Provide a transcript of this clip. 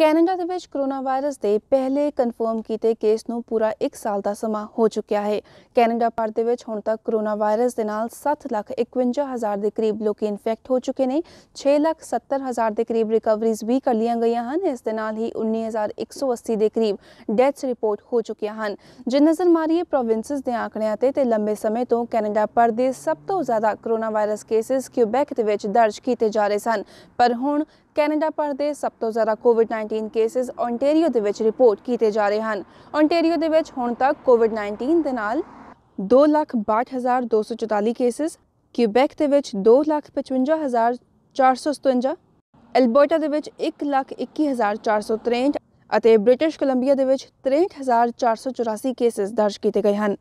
Canada ਦੇ ਵਿੱਚ corona virus ਦੇ ਪਹਿਲੇ ਕਨਫਰਮ ਕੀਤੇ ਕੇਸ ਨੂੰ ਪੂਰਾ 1 ਸਾਲ ਦਾ ਸਮਾਂ ਹੋ ਚੁੱਕਿਆ ਹੈ ਕੈਨੇਡਾ ਭਰ ਦੇ ਵਿੱਚ ਹੁਣ ਤੱਕ ਕੋਰੋਨਾ ਵਾਇਰਸ ਦੇ ਨਾਲ 7,51,000 ਦੇ ਕਰੀਬ ਲੋਕ ਇਨਫੈਕਟ ਹੋ ਚੁੱਕੇ ਨੇ 6,70,000 ਦੇ ਕਰੀਬ ਰਿਕਵਰੀਜ਼ ਵੀ ਕਰ ਲੀਆਂ ਗਈਆਂ ਹਨ ਇਸ ਦੇ ਨਾਲ ਹੀ 19180 ਦੇ ਕਰੀਬ ਡੈਥਸ ਰਿਪੋਰਟ ਹੋ ਚੁੱਕੀਆਂ ਹਨ ਜੇ ਨਜ਼ਰ ਮਾਰੀਏ ਪ੍ਰੋਵਿੰਸਸ ਦੇ ਆਂਕੜਿਆਂ ਤੇ ਤੇ ਲੰਬੇ ਸਮੇਂ ਤੋਂ ਕੈਨੇਡਾ ਪਰ ਦੇ ਸਭ ਤੋਂ ਜ਼ਿਆਦਾ ਕੋਰੋਨਾ ਵਾਇਰਸ ਕੇਸਸ ਕਿਊਬੈਕ ਦੇ ਵਿੱਚ ਦਰਜ ਕੀਤੇ ਜਾ ਰਹੇ ਸਨ ਪਰ ਹੁਣ ਕੈਨੇਡਾ ਪਰ ਦੇ ਸਭ ਤੋਂ ਜ਼ਿਆਦਾ ਕੋਵਿਡ-19 19 ਕੇਸਿਸ ਓਨਟਾਰੀਓ ਦੇ ਵਿੱਚ ਰਿਪੋਰਟ ਕੀਤੇ ਜਾ ਰਹੇ ਹਨ ਓਨਟਾਰੀਓ ਦੇ ਵਿੱਚ ਹੁਣ ਤੱਕ ਕੋਵਿਡ-19 ਦੇ ਨਾਲ 262244 ਕੇਸਿਸ ਕਿਊਬੈਕ ਦੇ ਵਿੱਚ 255457 ਅਲਬਰਟਾ ਦੇ ਵਿੱਚ 121463 ਅਤੇ ਬ੍ਰਿਟਿਸ਼ ਕੋਲੰਬੀਆ ਦੇ ਵਿੱਚ 63484 ਕੇਸਿਸ ਦਰਜ ਕੀਤੇ ਗਏ ਹਨ